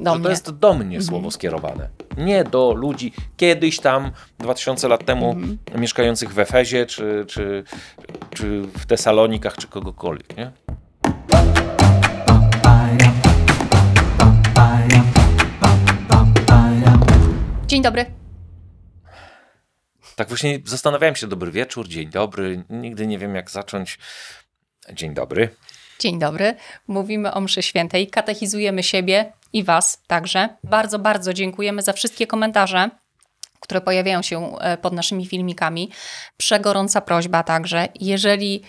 Do to jest do mnie mhm. słowo skierowane. Nie do ludzi kiedyś tam, 2000 lat temu, mhm. mieszkających w Efezie, czy, czy, czy w Tesalonikach, czy kogokolwiek. Nie? Dzień dobry. Tak właśnie zastanawiałem się, dobry wieczór, dzień dobry. Nigdy nie wiem, jak zacząć. Dzień dobry. Dzień dobry. Mówimy o mszy świętej, katechizujemy siebie i was także. Bardzo, bardzo dziękujemy za wszystkie komentarze które pojawiają się e, pod naszymi filmikami. Przegorąca prośba także, jeżeli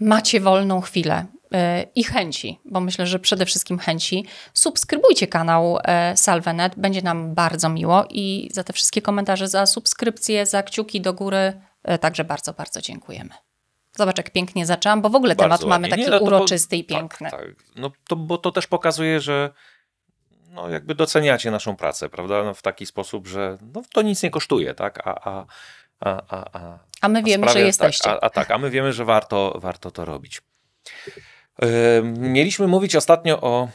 macie wolną chwilę e, i chęci, bo myślę, że przede wszystkim chęci, subskrybujcie kanał e, Salvenet, będzie nam bardzo miło i za te wszystkie komentarze, za subskrypcje, za kciuki do góry także bardzo, bardzo dziękujemy. Zobacz, jak pięknie zaczęłam, bo w ogóle Bardzo temat ładnie. mamy taki Nie, no uroczysty bo, i tak, piękny. Tak, tak. No to, bo to też pokazuje, że no, jakby doceniacie naszą pracę, prawda? No, w taki sposób, że no, to nic nie kosztuje, tak? A, a, a, a, a, a my wiemy, sprawia, że tak, jesteście. Tak, a, a, tak, a my wiemy, że warto, warto to robić. Yy, mieliśmy mówić ostatnio o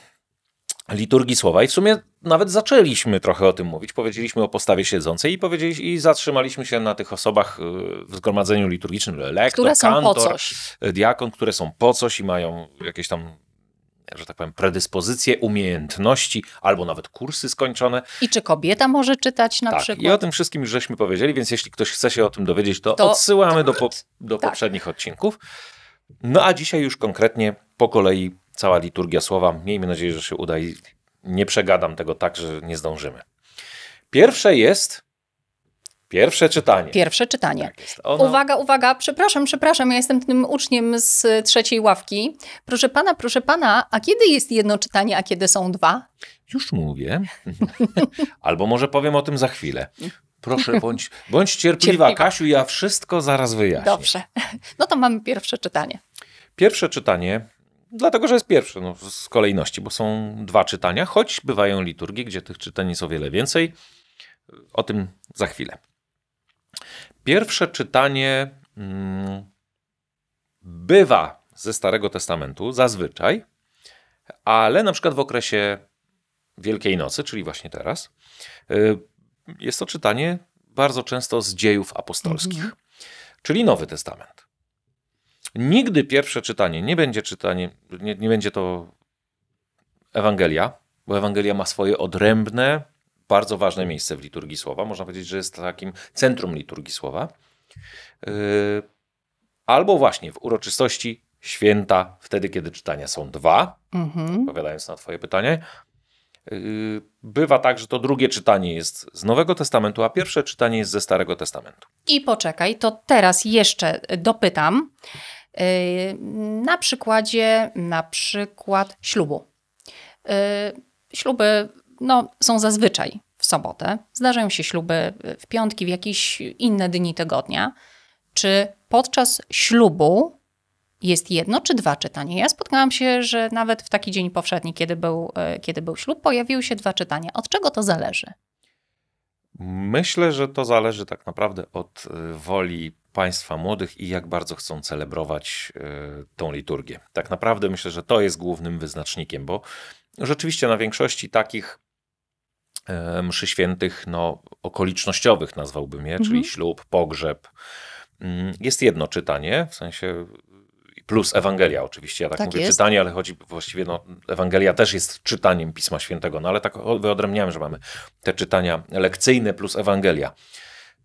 liturgii słowa. I w sumie nawet zaczęliśmy trochę o tym mówić. Powiedzieliśmy o postawie siedzącej i, powiedzieli, i zatrzymaliśmy się na tych osobach y, w zgromadzeniu liturgicznym. Lektor, które są kantor, po coś. Y, diakon, które są po coś i mają jakieś tam że tak powiem, predyspozycje, umiejętności, albo nawet kursy skończone. I czy kobieta może czytać na tak, przykład? I o tym wszystkim już żeśmy powiedzieli, więc jeśli ktoś chce się o tym dowiedzieć, to, to odsyłamy do, po, do tak. poprzednich odcinków. No a dzisiaj już konkretnie po kolei cała liturgia słowa. Miejmy nadzieję, że się uda i nie przegadam tego tak, że nie zdążymy. Pierwsze jest Pierwsze czytanie. Pierwsze czytanie. Tak jest, uwaga, uwaga, przepraszam, przepraszam, ja jestem tym uczniem z trzeciej ławki. Proszę pana, proszę pana, a kiedy jest jedno czytanie, a kiedy są dwa? Już mówię. Albo może powiem o tym za chwilę. Proszę, bądź, bądź cierpliwa, cierpliwa, Kasiu, ja wszystko zaraz wyjaśnię. Dobrze. No to mamy pierwsze czytanie. Pierwsze czytanie dlatego, że jest pierwszy no, z kolejności, bo są dwa czytania, choć bywają liturgie, gdzie tych czytań jest o wiele więcej. O tym za chwilę. Pierwsze czytanie mm, bywa ze Starego Testamentu zazwyczaj, ale na przykład w okresie Wielkiej Nocy, czyli właśnie teraz, y, jest to czytanie bardzo często z dziejów apostolskich, mhm. czyli Nowy Testament. Nigdy pierwsze czytanie nie będzie czytanie, nie, nie będzie to Ewangelia, bo Ewangelia ma swoje odrębne, bardzo ważne miejsce w liturgii słowa. Można powiedzieć, że jest takim centrum liturgii słowa. Yy, albo właśnie w uroczystości święta, wtedy kiedy czytania są dwa, mhm. odpowiadając na Twoje pytanie, Y, bywa tak, że to drugie czytanie jest z Nowego Testamentu, a pierwsze czytanie jest ze Starego Testamentu. I poczekaj, to teraz jeszcze dopytam y, na przykładzie na przykład ślubu. Y, śluby no, są zazwyczaj w sobotę, zdarzają się śluby w piątki, w jakieś inne dni tygodnia. Czy podczas ślubu jest jedno czy dwa czytania. Ja spotkałam się, że nawet w taki dzień powszedni, kiedy był, e, kiedy był ślub, pojawiły się dwa czytania. Od czego to zależy? Myślę, że to zależy tak naprawdę od e, woli państwa młodych i jak bardzo chcą celebrować e, tą liturgię. Tak naprawdę myślę, że to jest głównym wyznacznikiem, bo rzeczywiście na większości takich mszy świętych, no, okolicznościowych nazwałbym je, mhm. czyli ślub, pogrzeb, mm, jest jedno czytanie, w sensie plus Ewangelia oczywiście. Ja tak, tak mówię jest. czytanie, ale chodzi właściwie, no Ewangelia też jest czytaniem Pisma Świętego, no ale tak wyodrębniałem, że mamy te czytania lekcyjne plus Ewangelia.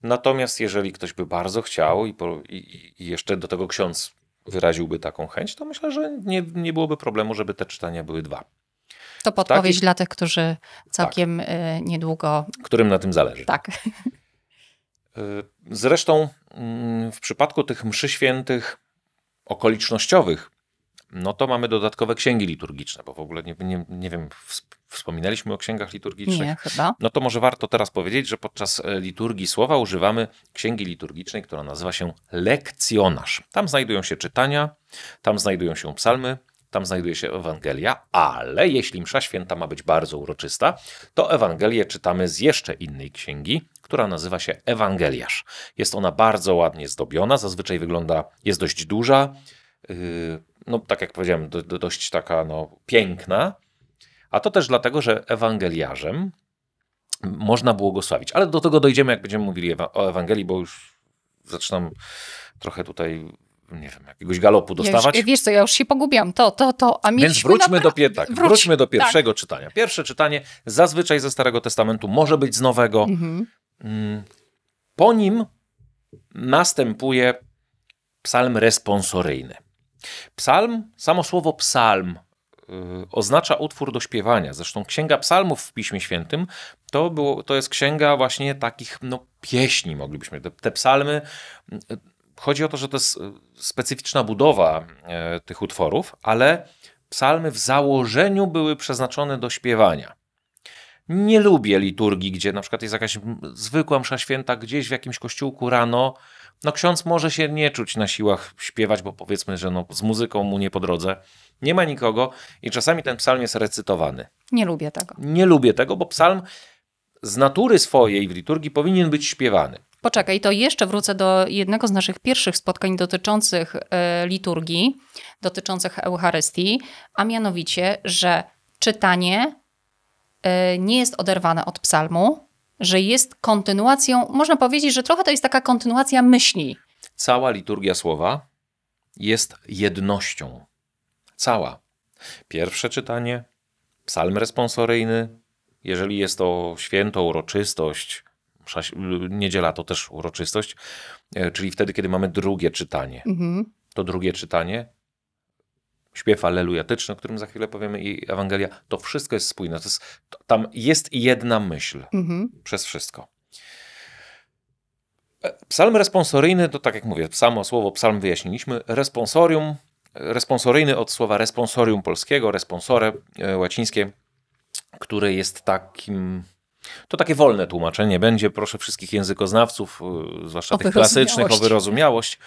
Natomiast jeżeli ktoś by bardzo chciał i, po, i, i jeszcze do tego ksiądz wyraziłby taką chęć, to myślę, że nie, nie byłoby problemu, żeby te czytania były dwa. To tak podpowiedź dla tych, którzy całkiem tak. Y, niedługo. Którym na tym zależy. Tak. Y, zresztą mm, w przypadku tych mszy świętych okolicznościowych, no to mamy dodatkowe księgi liturgiczne, bo w ogóle nie, nie, nie wiem, wspominaliśmy o księgach liturgicznych. Nie, chyba. No to może warto teraz powiedzieć, że podczas e, liturgii słowa używamy księgi liturgicznej, która nazywa się lekcjonarz. Tam znajdują się czytania, tam znajdują się psalmy, tam znajduje się Ewangelia, ale jeśli msza święta ma być bardzo uroczysta, to Ewangelię czytamy z jeszcze innej księgi, która nazywa się Ewangeliarz. Jest ona bardzo ładnie zdobiona, zazwyczaj wygląda, jest dość duża, yy, no tak jak powiedziałem, do, do dość taka no, piękna. A to też dlatego, że Ewangeliarzem można błogosławić. Ale do tego dojdziemy, jak będziemy mówili o Ewangelii, bo już zaczynam trochę tutaj nie wiem, jakiegoś galopu dostawać. Ja już, wiesz co, ja już się pogubiam, to, to, to. A Więc wróćmy do, pie, tak, wróć. wróćmy do tak. pierwszego tak. czytania. Pierwsze czytanie zazwyczaj ze Starego Testamentu, może być z Nowego. Mhm. Mm. Po nim następuje psalm responsoryjny. Psalm, samo słowo psalm y, oznacza utwór do śpiewania. Zresztą Księga Psalmów w Piśmie Świętym to, było, to jest księga właśnie takich no, pieśni, moglibyśmy. Te, te psalmy. Y, chodzi o to, że to jest y, specyficzna budowa tych utworów, ale psalmy w założeniu były przeznaczone do śpiewania nie lubię liturgii, gdzie na przykład jest jakaś zwykła msza święta gdzieś w jakimś kościółku rano. No ksiądz może się nie czuć na siłach śpiewać, bo powiedzmy, że no, z muzyką mu nie po drodze. Nie ma nikogo i czasami ten psalm jest recytowany. Nie lubię tego. Nie lubię tego, bo psalm z natury swojej w liturgii powinien być śpiewany. Poczekaj, to jeszcze wrócę do jednego z naszych pierwszych spotkań dotyczących e, liturgii, dotyczących Eucharystii, a mianowicie, że czytanie E, nie jest oderwane od psalmu, że jest kontynuacją, można powiedzieć, że trochę to jest taka kontynuacja myśli. Cała liturgia słowa jest jednością. Cała. Pierwsze czytanie, psalm responsoryjny, jeżeli jest to święto, uroczystość, niedziela to też uroczystość, e, czyli wtedy, kiedy mamy drugie czytanie. Mhm. To drugie czytanie śpiew alelujatyczny, o którym za chwilę powiemy, i Ewangelia, to wszystko jest spójne. To jest, to, tam jest jedna myśl mhm. przez wszystko. E, psalm responsoryjny to tak jak mówię, samo słowo psalm wyjaśniliśmy. Responsorium, e, responsoryjny od słowa responsorium polskiego, responsore e, łacińskie, które jest takim to takie wolne tłumaczenie będzie. Proszę wszystkich językoznawców, zwłaszcza tych klasycznych, o wyrozumiałość.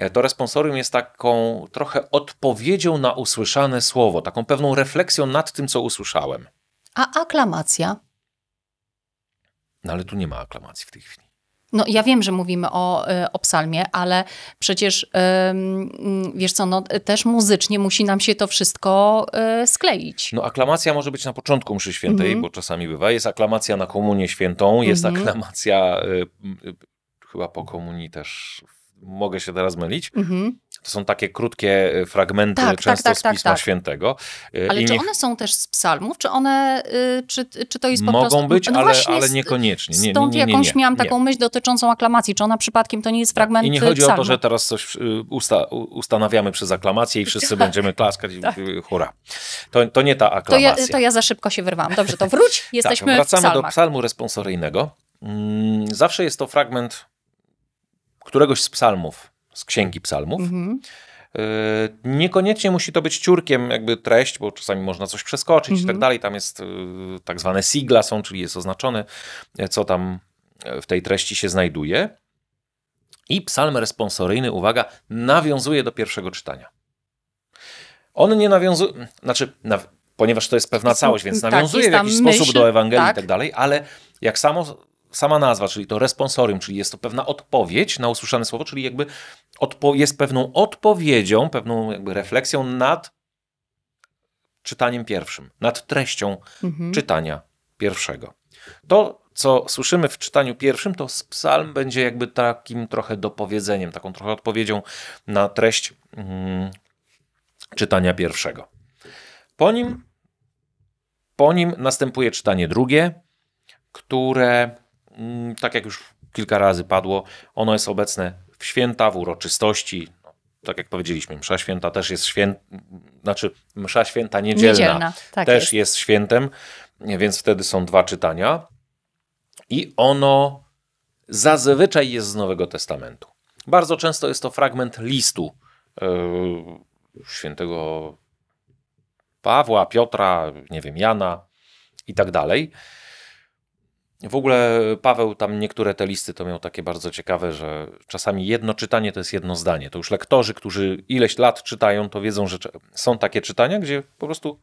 E, to responsorium jest taką trochę odpowiedzią na usłyszane słowo, taką pewną refleksją nad tym, co usłyszałem. A aklamacja? No ale tu nie ma aklamacji w tej chwili. No ja wiem, że mówimy o, e, o psalmie, ale przecież wiesz co, no, też muzycznie musi nam się to wszystko e, skleić. No aklamacja może być na początku mszy świętej, mm bo czasami bywa. Jest aklamacja na komunię świętą, jest mm aklamacja chyba po komunii też mogę się teraz mylić, mhm. to są takie krótkie e, fragmenty tak, tak często tak, tak, z Pisma tak. Świętego. E, ale I czy niech... one są też z psalmów, czy one, y, czy, czy to jest po Mogą prostu... być, no ale, ale niekoniecznie. Nie, stąd nie, nie, nie, jakąś miałam taką myśl dotyczącą aklamacji, czy ona przypadkiem to nie jest tak. fragment I nie y, chodzi psalmu. o to, że teraz coś y, usta, ustanawiamy przez aklamację i wszyscy będziemy klaskać i hura. To, to nie ta aklamacja. To ja, to ja, za szybko się wyrwałam. Dobrze, to wróć, jesteśmy tak, wracamy w do psalmu responsoryjnego. Mm, zawsze jest to fragment któregoś z psalmów, z księgi psalmów. Mhm. Y, niekoniecznie musi to być ciurkiem, jakby treść, bo czasami można coś przeskoczyć mhm. i tak mhm. dalej. Tam jest y, tak zwane sigla są, czyli jest oznaczone, y, co tam w tej treści się znajduje. I psalm responsoryjny, uwaga, nawiązuje do pierwszego czytania. On nie nawiązuje, znaczy, ponieważ to jest pewna całość, więc tak, nawiązuje w jakiś sposób do Ewangelii tak. i tak dalej, ale jak samo sama nazwa, czyli to responsorium, czyli jest to pewna odpowiedź na usłyszane słowo, czyli jakby jest pewną odpowiedzią, pewną jakby refleksją nad czytaniem pierwszym, nad treścią mhm. czytania pierwszego. To, co słyszymy w czytaniu pierwszym, to psalm będzie jakby takim trochę dopowiedzeniem, taką trochę odpowiedzią na treść mm, czytania pierwszego. Po nim, po nim następuje czytanie drugie, które Mm, tak jak już kilka razy padło, ono jest obecne w święta, w uroczystości. No, tak jak powiedzieliśmy, msza święta też jest święt, znaczy msza święta niedzielna, niedzielna tak też jest. jest świętem, więc wtedy są dwa czytania. I ono zazwyczaj jest z Nowego Testamentu. Bardzo często jest to fragment listu yy, świętego Pawła, Piotra, nie wiem, Jana i tak dalej. W ogóle Paweł tam niektóre te listy to miał takie bardzo ciekawe, że czasami jedno czytanie to jest jedno zdanie. To już lektorzy, którzy ileś lat czytają, to wiedzą, że są takie czytania, gdzie po prostu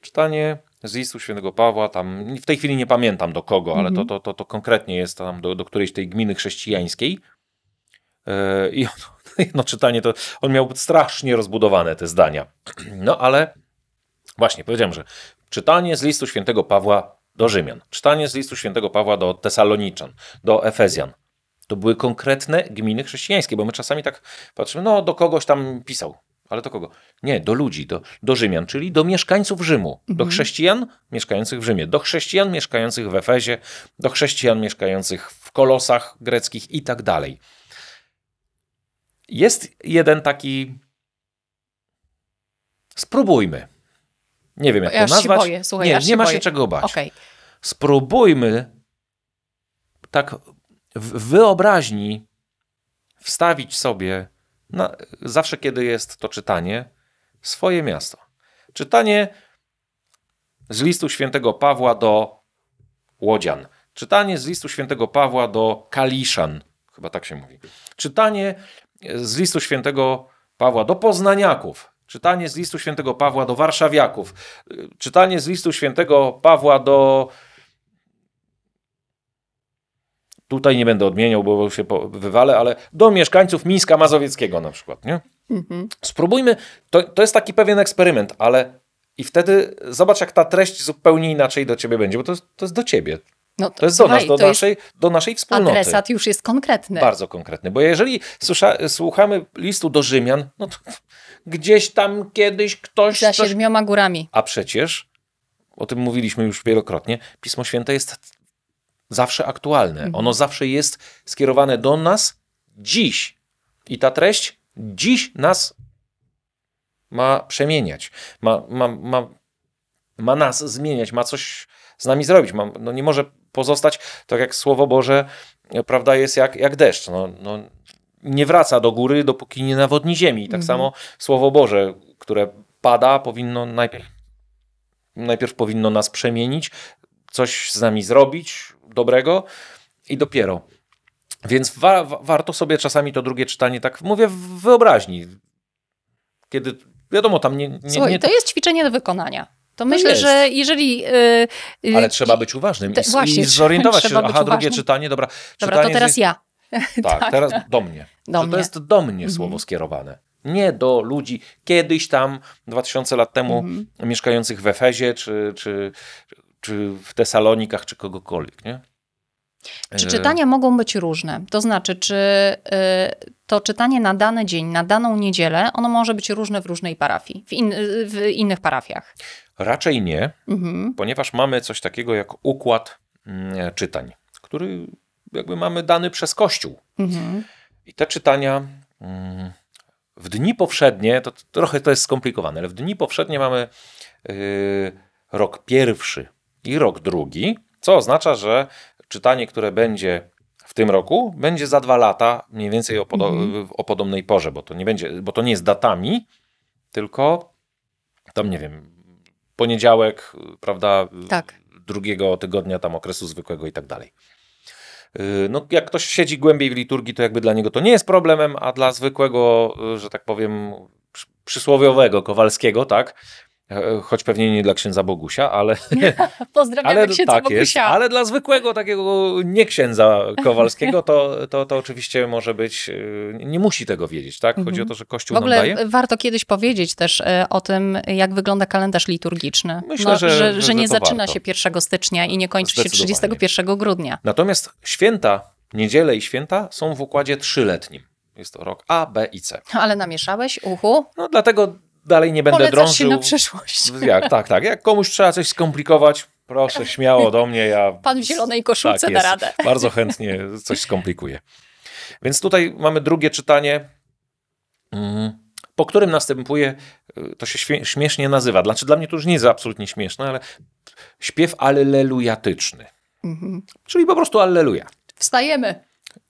czytanie z listu świętego Pawła, tam w tej chwili nie pamiętam do kogo, ale to, mhm. to, to, to konkretnie jest tam do, do którejś tej gminy chrześcijańskiej. E, I jedno czytanie to, on miał strasznie rozbudowane te zdania. No ale właśnie, powiedziałem, że czytanie z listu świętego Pawła do Rzymian, czytanie z listu świętego Pawła do Tesaloniczan, do Efezjan. To były konkretne gminy chrześcijańskie, bo my czasami tak patrzymy, no do kogoś tam pisał, ale do kogo? Nie, do ludzi, do, do Rzymian, czyli do mieszkańców Rzymu, mhm. do chrześcijan mieszkających w Rzymie, do chrześcijan mieszkających w Efezie, do chrześcijan mieszkających w kolosach greckich i tak dalej. Jest jeden taki. Spróbujmy. Nie wiem, jak ja to nazwać. Się boję, słuchaj, nie, ja nie ma boję. się czego bać. Okay spróbujmy tak w wyobraźni wstawić sobie, na, zawsze kiedy jest to czytanie, swoje miasto. Czytanie z listu świętego Pawła do Łodzian. Czytanie z listu świętego Pawła do Kaliszan. Chyba tak się mówi. Czytanie z listu świętego Pawła do Poznaniaków. Czytanie z listu świętego Pawła do Warszawiaków. Czytanie z listu świętego Pawła do tutaj nie będę odmieniał, bo się wywalę, ale do mieszkańców Mińska Mazowieckiego na przykład. Nie? Mhm. Spróbujmy, to, to jest taki pewien eksperyment, ale i wtedy zobacz, jak ta treść zupełnie inaczej do ciebie będzie, bo to, to jest do ciebie. No to, to, jest do słuchaj, nas, do, naszej, do naszej wspólnoty. Adresat już jest konkretny. Bardzo konkretny, bo jeżeli słuchamy listu do Rzymian, no to gdzieś tam kiedyś ktoś... Za coś... siedmioma górami. A przecież, o tym mówiliśmy już wielokrotnie, Pismo Święte jest zawsze aktualne. Mhm. Ono zawsze jest skierowane do nas dziś. I ta treść dziś nas ma przemieniać, ma, ma, ma, ma nas zmieniać, ma coś z nami zrobić. Ma, no nie może pozostać tak jak Słowo Boże, prawda, jest jak, jak deszcz. No, no nie wraca do góry, dopóki nie nawodni ziemi. Tak mhm. samo Słowo Boże, które pada, powinno najpierw najpierw powinno nas przemienić, coś z nami zrobić dobrego i dopiero. Więc wa warto sobie czasami to drugie czytanie, tak mówię, w wyobraźni. Kiedy, wiadomo, tam nie... nie, Słuchaj, nie... to jest ćwiczenie do wykonania. To, tak myślę, jest. że jeżeli. Yy, Ale trzeba być uważnym te, i, właśnie, i zorientować się, aha, drugie czytanie, dobra. Dobra, czytanie to teraz jest... ja. Tak, tak, teraz do mnie. Do mnie. To jest do mnie mm słowo skierowane. Nie do ludzi kiedyś tam, 2000 lat temu, mm mieszkających w Efezie, czy, czy czy w Tesalonikach, czy kogokolwiek, nie? Czy e, czytania mogą być różne? To znaczy, czy y, to czytanie na dany dzień, na daną niedzielę, ono może być różne w różnej parafii, w, in, w innych parafiach? Raczej nie, mhm. ponieważ mamy coś takiego jak układ mm, czytań, który jakby mamy dany przez Kościół. Mhm. I te czytania mm, w dni powszednie, to trochę to jest skomplikowane, ale w dni powszednie mamy y, rok pierwszy, i rok drugi, co oznacza, że czytanie, które będzie w tym roku, będzie za dwa lata, mniej więcej o, podo mhm. o podobnej porze, bo to nie będzie, bo to nie jest datami, tylko tam nie wiem, poniedziałek, prawda? Tak. Drugiego tygodnia tam okresu zwykłego i tak dalej. Y, no, jak ktoś siedzi głębiej w liturgii, to jakby dla niego to nie jest problemem, a dla zwykłego, y, że tak powiem, przysłowiowego Kowalskiego, tak, E, e, choć pewnie nie dla księdza Bogusia, ale... Pozdrawiam ale, księdza tak Bogusia. Jest, ale dla zwykłego takiego nie księdza Kowalskiego to, to, to oczywiście może być, e, nie musi tego wiedzieć, tak? Chodzi mhm. o to, że Kościół w ogóle nam daje. warto kiedyś powiedzieć też o tym, jak wygląda kalendarz liturgiczny. Myślę, no, że, że, że, że, nie zaczyna warto. się 1 stycznia i nie kończy się 31 grudnia. Natomiast święta, niedziele i święta są w układzie trzyletnim. Jest to rok A, B i C. Ale namieszałeś, uchu. No dlatego dalej nie będę Polecasz drążył. się na przeszłość. Jak, tak, tak. Jak komuś trzeba coś skomplikować, proszę śmiało do mnie. Ja... Pan w zielonej koszulce tak, da radę. Bardzo chętnie coś skomplikuję. Więc tutaj mamy drugie czytanie, mm. po którym następuje, y, to się śmiesznie nazywa, znaczy dla mnie to już nie jest absolutnie śmieszne, ale śpiew allelujatyczny. Mhm. Czyli po prostu alleluja. Wstajemy.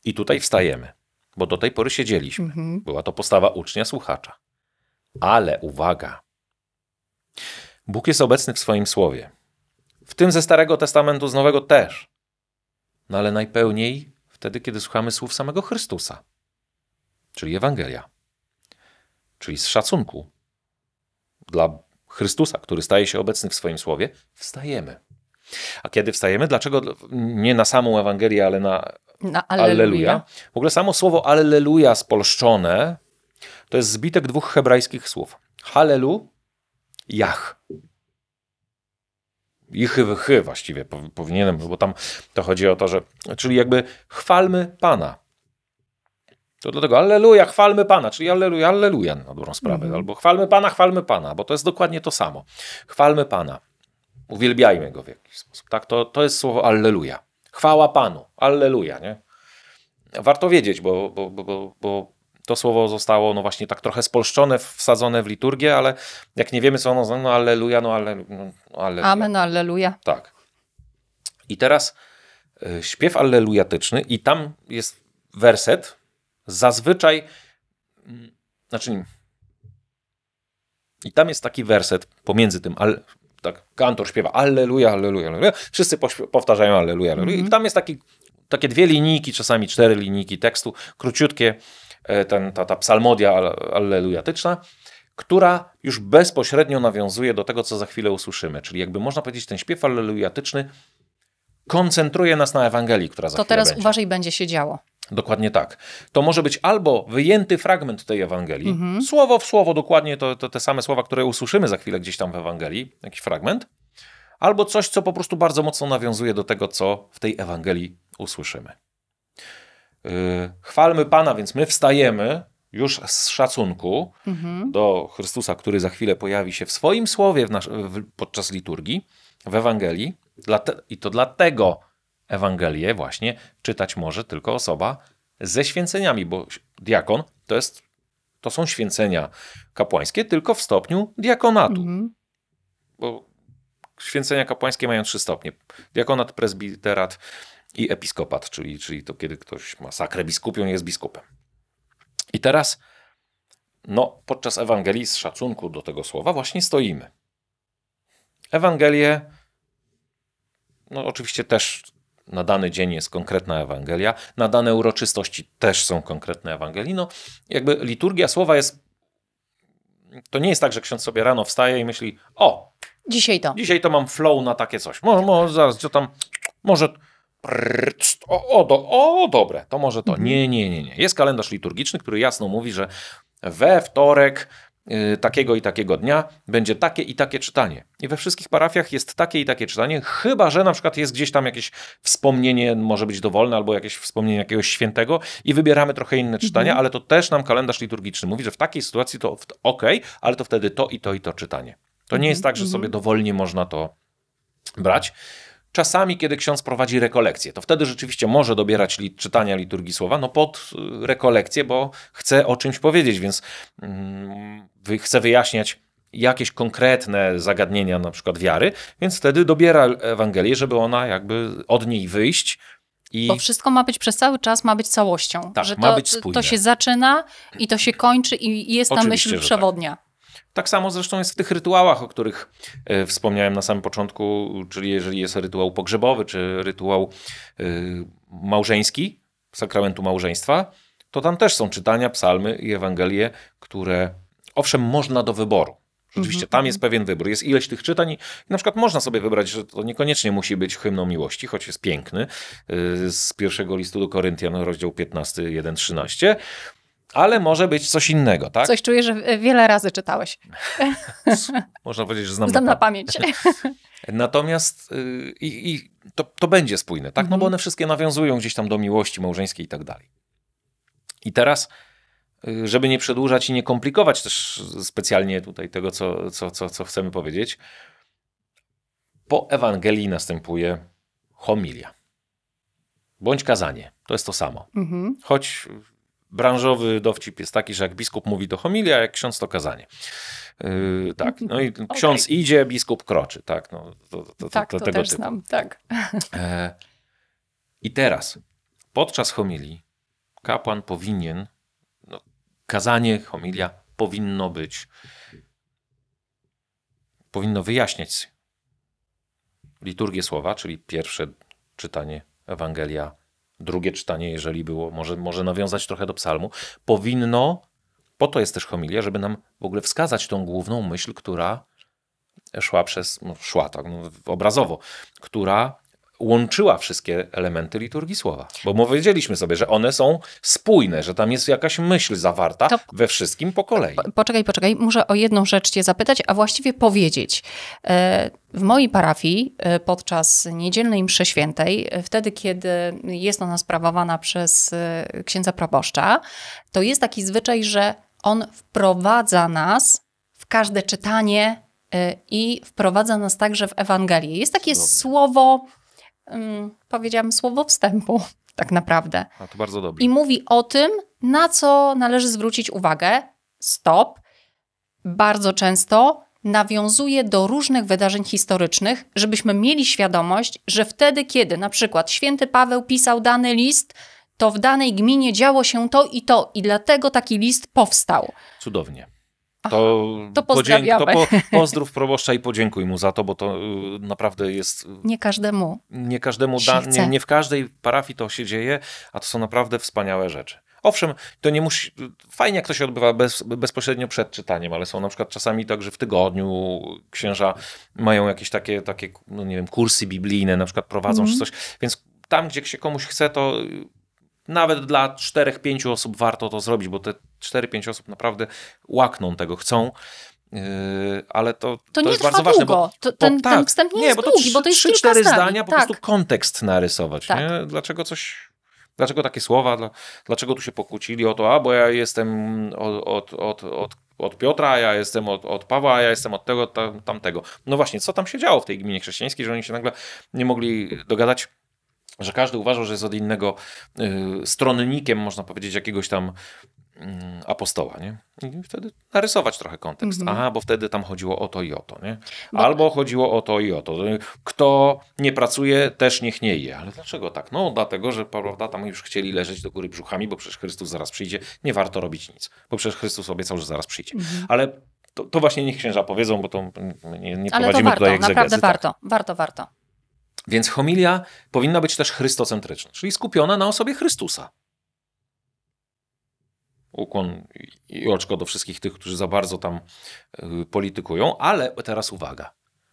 I tutaj wstajemy, bo do tej pory siedzieliśmy. Mhm. Była to postawa ucznia, słuchacza. Ale uwaga! Bóg jest obecny w swoim słowie. W tym ze Starego Testamentu, z Nowego też. No ale najpełniej wtedy, kiedy słuchamy słów samego Chrystusa, czyli Ewangelia, czyli z szacunku dla Chrystusa, który staje się obecny w swoim słowie, wstajemy. A kiedy wstajemy, dlaczego nie na samą Ewangelię, ale na, na Alleluja? W ogóle samo słowo Alleluja spolszczone to jest zbitek dwóch hebrajskich słów. Halelu, jach. I chy, chy właściwie powinienem, bo tam to chodzi o to, że. Czyli jakby chwalmy Pana. To dlatego Alleluja, chwalmy Pana, czyli Alleluja, Alleluja na dobrą sprawę. Mhm. Albo chwalmy Pana, chwalmy Pana, bo to jest dokładnie to samo. Chwalmy Pana. Uwielbiajmy Go w jakiś sposób. Tak? To, to jest słowo Alleluja. Chwała Panu, Alleluja. Nie? Warto wiedzieć, bo, bo, bo, bo to słowo zostało no właśnie tak trochę spolszczone, wsadzone w liturgię, ale jak nie wiemy co ono znaczy, no alleluja, no, ale... no, no Amen, alleluja. Tak. I teraz y, śpiew allelujatyczny i tam jest werset, zazwyczaj, mm, znaczy mm, i tam jest taki werset pomiędzy tym, ale, tak, kantor śpiewa alleluja, alleluja, alleluja, wszyscy powtarzają alleluja, alleluja mm -hmm. i mhm. tam jest taki, takie dwie linijki, czasami cztery linijki tekstu, króciutkie, E, ten, ta, ta psalmodia allelujatyczna, która już bezpośrednio nawiązuje do tego, co za chwilę usłyszymy. Czyli jakby można powiedzieć, ten śpiew allelujatyczny koncentruje nas na Ewangelii, która za chwilę To teraz będzie. uważaj, będzie się działo. Dokładnie tak. To może być albo wyjęty fragment tej Ewangelii, mhm. słowo w słowo, dokładnie to, to, te same słowa, które usłyszymy za chwilę gdzieś tam w Ewangelii, jakiś fragment, albo coś, co po prostu bardzo mocno nawiązuje do tego, co w tej Ewangelii usłyszymy. Y, chwalmy Pana, więc my wstajemy już z szacunku mhm. do Chrystusa, który za chwilę pojawi się w swoim słowie w nasz, w, podczas liturgii, w Ewangelii. Dlate, I to dlatego Ewangelię właśnie czytać może tylko osoba ze święceniami, bo diakon to, jest, to są święcenia kapłańskie tylko w stopniu diakonatu. Mhm. Bo święcenia kapłańskie mają trzy stopnie. Diakonat, prezbiterat, i episkopat, czyli, czyli to kiedy ktoś ma sakrę biskupią, jest biskupem. I teraz, no, podczas Ewangelii z szacunku do tego słowa właśnie stoimy. Ewangelie, no oczywiście też na dany dzień jest konkretna Ewangelia, na dane uroczystości też są konkretne Ewangelii. No, jakby liturgia słowa jest. To nie jest tak, że ksiądz sobie rano wstaje i myśli: O, dzisiaj to. Dzisiaj to mam flow na takie coś. Może, może zaraz, co tam, może o, o, do, o, dobre, to może to. Nie, nie, nie, nie. Jest kalendarz liturgiczny, który jasno mówi, że we wtorek y, takiego i takiego dnia będzie takie i takie czytanie. I we wszystkich parafiach jest takie i takie czytanie, chyba że na przykład jest gdzieś tam jakieś wspomnienie, może być dowolne, albo jakieś wspomnienie jakiegoś świętego i wybieramy trochę inne mhm. czytania, ale to też nam kalendarz liturgiczny mówi, że w takiej sytuacji to ok, ale to wtedy to i to i to czytanie. To nie mhm. jest tak, że sobie mhm. dowolnie można to brać. Czasami, kiedy ksiądz prowadzi rekolekcję, to wtedy rzeczywiście może dobierać lit czytania liturgii słowa no pod y, rekolekcję, bo chce o czymś powiedzieć, więc yy, chce wyjaśniać jakieś konkretne zagadnienia, na przykład wiary, więc wtedy dobiera Ewangelię, żeby ona jakby od niej wyjść. I... Bo wszystko ma być przez cały czas, ma być całością. Tak, że ma to, być spójne. to się zaczyna i to się kończy i jest ta Oczywiście, myśl tak. przewodnia. Tak. Tak samo zresztą jest w tych rytuałach, o których e, wspomniałem na samym początku, czyli jeżeli jest rytuał pogrzebowy czy rytuał e, małżeński, sakramentu małżeństwa, to tam też są czytania, psalmy i Ewangelie, które owszem można do wyboru. Rzeczywiście, mhm. tam jest pewien wybór. Jest ileś tych czytań i na przykład można sobie wybrać, że to niekoniecznie musi być hymną miłości, choć jest piękny, e, z pierwszego listu do Koryntian, rozdział 15, 1, 13 ale może być coś innego, tak? Coś czuję, że wiele razy czytałeś. Można powiedzieć, że znam, znam na, na pamięć. Natomiast y, i, to, to będzie spójne, tak? No bo mhm. one wszystkie nawiązują gdzieś tam do miłości małżeńskiej i tak dalej. I teraz, y, żeby nie przedłużać i nie komplikować też specjalnie tutaj tego, co, co, co, co chcemy powiedzieć, po Ewangelii następuje homilia. Bądź kazanie. To jest to samo. Mhm. Choć branżowy dowcip jest taki, że jak biskup mówi to homilia, jak ksiądz to kazanie. Yy, tak, no i mhm. ksiądz okay. idzie, biskup kroczy, tak, no, to, to, to, tak, to, tego też typu. znam, tak. E, I teraz, podczas homilii kapłan powinien, no, kazanie, homilia powinno być, powinno wyjaśniać liturgię słowa, czyli pierwsze czytanie Ewangelia drugie czytanie, jeżeli było, może, może nawiązać trochę do psalmu, powinno, po to jest też homilia, żeby nam w ogóle wskazać tą główną myśl, która szła przez, no, szła tak no, obrazowo, która łączyła wszystkie elementy liturgii słowa. Bo mówiliśmy sobie, że one są spójne, że tam jest jakaś myśl zawarta to... we wszystkim po kolei. Po, poczekaj, poczekaj, muszę o jedną rzecz cię zapytać, a właściwie powiedzieć. E, w mojej parafii e, podczas niedzielnej mszy świętej, e, wtedy kiedy jest ona sprawowana przez księdza proboszcza, to jest taki zwyczaj, że on wprowadza nas w każde czytanie i wprowadza nas także w Ewangelię. Jest takie słowo powiedziałam słowo wstępu, tak naprawdę. A to bardzo dobrze. I mówi o tym, na co należy zwrócić uwagę. Stop. Bardzo często nawiązuje do różnych wydarzeń historycznych, żebyśmy mieli świadomość, że wtedy, kiedy na przykład święty Paweł pisał dany list, to w danej gminie działo się to i to, i dlatego taki list powstał. Cudownie. To, to, podzięk, to po, pozdrów proboszcza i podziękuj mu za to, bo to y, naprawdę jest. Y, nie każdemu. Nie każdemu da, nie, nie, w każdej parafii to się dzieje, a to są naprawdę wspaniałe rzeczy. Owszem, to nie musi. Y, fajnie, jak to się odbywa bez, bezpośrednio przed czytaniem, ale są na przykład czasami tak, że w tygodniu księża mają jakieś takie, takie no nie wiem, kursy biblijne, na przykład prowadzą mm. czy mhm. coś. Więc tam, gdzie się komuś chce, to nawet dla 4-5 osób warto to zrobić, bo te 4-5 osób naprawdę łakną tego, chcą. Yy, ale to, to, to nie jest bardzo ważne. Bo, to, ten, bo, tak, ten wstęp nie, nie jest bo długi, bo to jest 3, 4 zdania, po tak. prostu kontekst narysować. Tak. Nie? Dlaczego coś Dlaczego takie słowa? Dlaczego tu się pokłócili o to, a bo ja jestem od, od, od, od, Piotra, ja jestem od, od Pawła, ja jestem od tego, tam, tamtego. No właśnie, co tam się działo w tej gminie chrześcijańskiej, że oni się nagle nie mogli dogadać? że każdy uważał, że jest od innego y, stronnikiem, można powiedzieć, jakiegoś tam y, apostoła, nie? I wtedy narysować trochę kontekst. a, mhm. Aha, bo wtedy tam chodziło o to i o to, nie? Albo chodziło o to i o to. Kto nie pracuje, też niech nie je. Ale dlaczego tak? No dlatego, że prawda, tam już chcieli leżeć do góry brzuchami, bo przecież Chrystus zaraz przyjdzie. Nie warto robić nic, bo przecież Chrystus obiecał, że zaraz przyjdzie. Mhm. Ale to, to, właśnie niech księża powiedzą, bo to nie, nie Ale prowadzimy to warto, tutaj egzegezy. naprawdę warto, tak. warto, warto. Więc homilia powinna być też chrystocentryczna, czyli skupiona na osobie Chrystusa. Ukłon i oczko do wszystkich tych, którzy za bardzo tam y, politykują, ale teraz uwaga.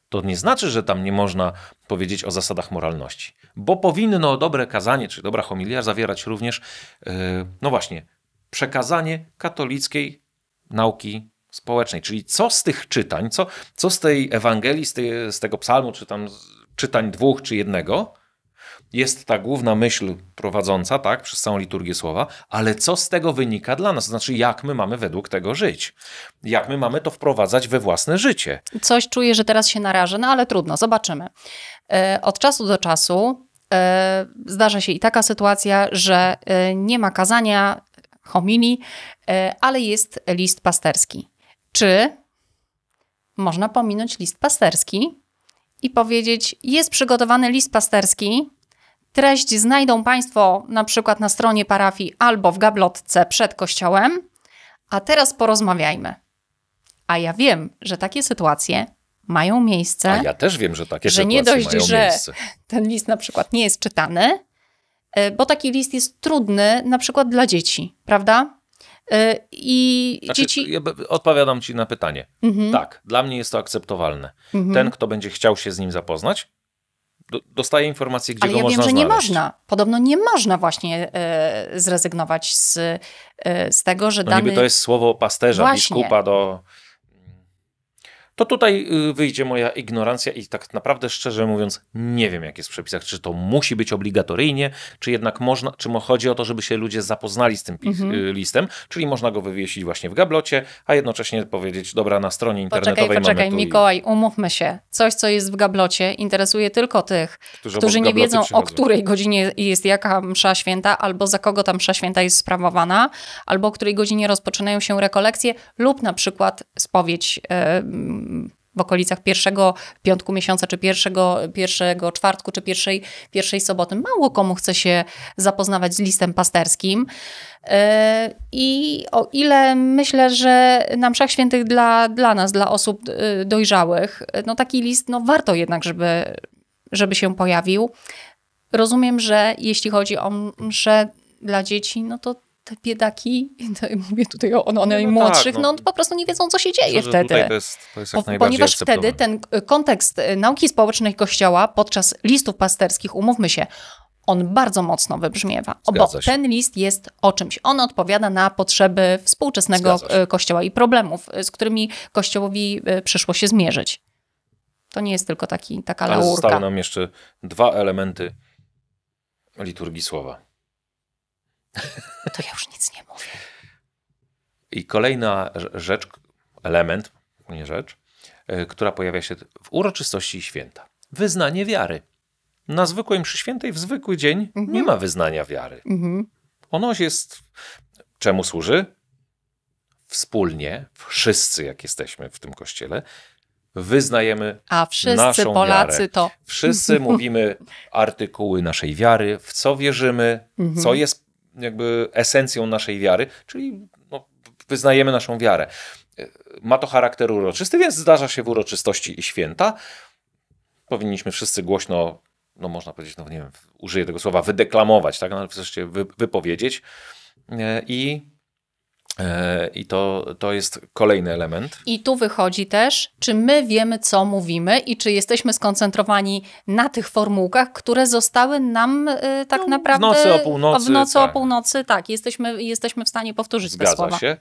To nie znaczy, że tam nie można powiedzieć o zasadach moralności, bo powinno dobre kazanie czy dobra homilia zawierać również, y, no właśnie, przekazanie katolickiej nauki społecznej. Czyli co z tych czytań, co, co z tej Ewangelii, z, tej, z tego psalmu, czy tam czytań dwóch czy jednego, jest ta główna myśl prowadząca, tak, przez całą liturgię słowa, ale co z tego wynika dla nas? To znaczy, jak my mamy według tego żyć? Jak my mamy to wprowadzać we własne życie? Coś czuję, że teraz się narażę, no ale trudno, zobaczymy. E, od czasu do czasu e, zdarza się i taka sytuacja, że e, nie ma kazania, homilii, ale jest list pasterski. Czy można pominąć list pasterski i powiedzieć: Jest przygotowany list pasterski. Treść znajdą Państwo na przykład na stronie parafii albo w gablotce przed kościołem, a teraz porozmawiajmy. A ja wiem, że takie sytuacje mają miejsce. A ja też wiem, że takie że sytuacje nie dość, mają że miejsce. ten list na przykład nie jest czytany, e, bo taki list jest trudny na przykład dla dzieci, prawda? E, I znaczy, dzieci. Ja odpowiadam ci na pytanie. Mhm. Tak, dla mnie jest to akceptowalne. Mhm. Ten, kto będzie chciał się z nim zapoznać, dostaje informacje, gdzie Ale go ja można wiem, że znaleźć. nie można. Podobno nie można właśnie e, zrezygnować z, e, z tego, że no dany... niby to jest słowo pasterza, właśnie. biskupa do to tutaj y, wyjdzie moja ignorancja i tak naprawdę szczerze mówiąc nie wiem jak jest w przepisach, czy to musi być obligatoryjnie, czy jednak można, czy chodzi o to, żeby się ludzie zapoznali z tym mhm. y, listem, czyli można go wywiesić właśnie w gablocie, a jednocześnie powiedzieć, dobra, na stronie internetowej poczekaj, mamy Poczekaj, Mikołaj, i... umówmy się, coś co jest w gablocie interesuje tylko tych, którzy, którzy nie wiedzą przychodzą. o której godzinie jest jaka msza święta, albo za kogo ta msza święta jest sprawowana, albo o której godzinie rozpoczynają się rekolekcje lub na przykład spowiedź yy, w okolicach pierwszego piątku miesiąca, czy pierwszego, pierwszego czwartku, czy pierwszej, pierwszej soboty. Mało komu chce się zapoznawać z listem pasterskim. E, I o ile myślę, że na mszach świętych dla, dla nas, dla osób e, dojrzałych, e, no taki list, no warto jednak, żeby, żeby się pojawił. Rozumiem, że jeśli chodzi o msze dla dzieci, no to te biedaki, mówię tutaj o, o no, najmłodszych, tak, no, no, po prostu nie wiedzą, co się dzieje myślę, wtedy. To jest, to jest po, ponieważ wtedy ten kontekst nauki społecznej Kościoła podczas listów pasterskich, umówmy się, on bardzo mocno wybrzmiewa, bo ten list jest o czymś. On odpowiada na potrzeby współczesnego Kościoła i problemów, z którymi Kościołowi przyszło się zmierzyć. To nie jest tylko taki, taka laurka. Ale zostały nam jeszcze dwa elementy liturgii słowa. To ja już nic nie mówię. I kolejna rzecz, element, nie rzecz, e, która pojawia się w uroczystości święta. Wyznanie wiary. Na zwykłej mszy świętej, w zwykły dzień mhm. nie ma wyznania wiary. Mhm. Ono jest... Czemu służy? Wspólnie, wszyscy jak jesteśmy w tym kościele, wyznajemy A wszyscy naszą Polacy wiarę. to... Wszyscy mówimy artykuły naszej wiary, w co wierzymy, mhm. co jest jakby esencją naszej wiary, czyli no, wyznajemy naszą wiarę. Ma to charakter uroczysty, więc zdarza się w uroczystości i święta. Powinniśmy wszyscy głośno, no można powiedzieć, no nie wiem, użyję tego słowa, wydeklamować, tak? No, wreszcie wypowiedzieć. E, I E, I to, to jest kolejny element. I tu wychodzi też, czy my wiemy, co mówimy i czy jesteśmy skoncentrowani na tych formułkach, które zostały nam y, tak no, naprawdę. W nocy o północy. W nocy tak. o północy, tak. Jesteśmy, jesteśmy w stanie powtórzyć Zgadza te słowa. się.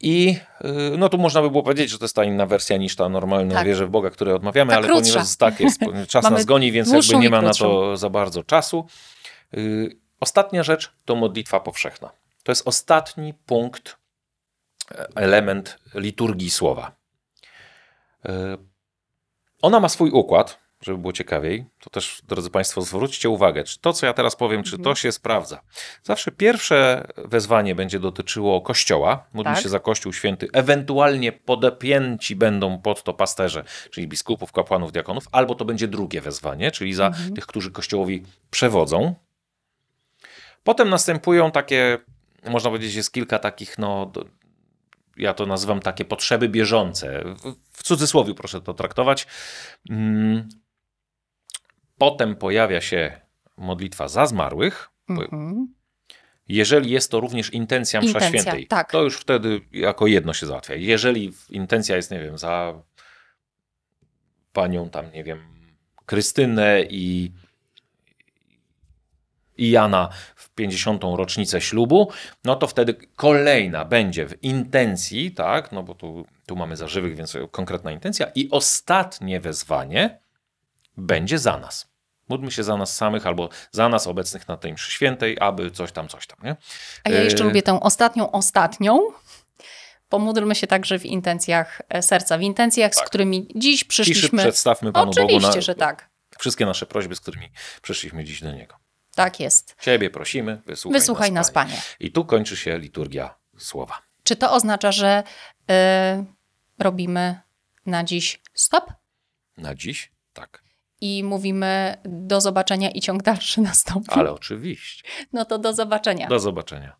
I y, no tu można by było powiedzieć, że to jest ta inna wersja niż ta normalna tak. wierzę w Boga, której odmawiamy, ta ale krótsza. ponieważ tak jest, czas nas goni, więc jakby nie ma na to za bardzo czasu. Y, ostatnia rzecz to modlitwa powszechna. To jest ostatni punkt, e, element liturgii słowa. E, ona ma swój układ, żeby było ciekawiej. To też, drodzy Państwo, zwróćcie uwagę, czy to, co ja teraz powiem, czy to mhm. się sprawdza. Zawsze pierwsze wezwanie będzie dotyczyło Kościoła. Módlmy tak? się za Kościół Święty. Ewentualnie podepięci będą pod to pasterze, czyli biskupów, kapłanów, diakonów. Albo to będzie drugie wezwanie, czyli za mhm. tych, którzy Kościołowi przewodzą. Potem następują takie można powiedzieć, jest kilka takich, no, ja to nazywam takie potrzeby bieżące. W cudzysłowie proszę to traktować. Mm, potem pojawia się modlitwa za zmarłych. Mhm jeżeli jest to również intencja msza intencja, świętej, tak. to już wtedy jako jedno się załatwia. Jeżeli intencja jest, nie wiem, za panią tam, nie wiem, Krystynę i, i Jana, 50. rocznicę ślubu, no to wtedy kolejna będzie w intencji, tak, no bo tu, tu mamy za żywych, więc konkretna intencja i ostatnie wezwanie będzie za nas. Módlmy się za nas samych albo za nas obecnych na tej mszy świętej, aby coś tam, coś tam, nie? A ja jeszcze y lubię tę ostatnią, ostatnią. Pomódlmy się także w intencjach e, serca, w intencjach, tak. z którymi dziś przyszliśmy. Ciszy przedstawmy Panu Oczywiście, Bogu na... że tak. Wszystkie nasze prośby, z którymi przyszliśmy dziś do Niego. Tak jest. Ciebie prosimy, wysłuchaj, wysłuchaj nas, Panie. Panie. I tu kończy się liturgia słowa. Czy to oznacza, że yy, robimy na dziś stop? Na dziś tak. I mówimy do zobaczenia i ciąg dalszy nastąpi. Ale oczywiście. No to do zobaczenia. Do zobaczenia.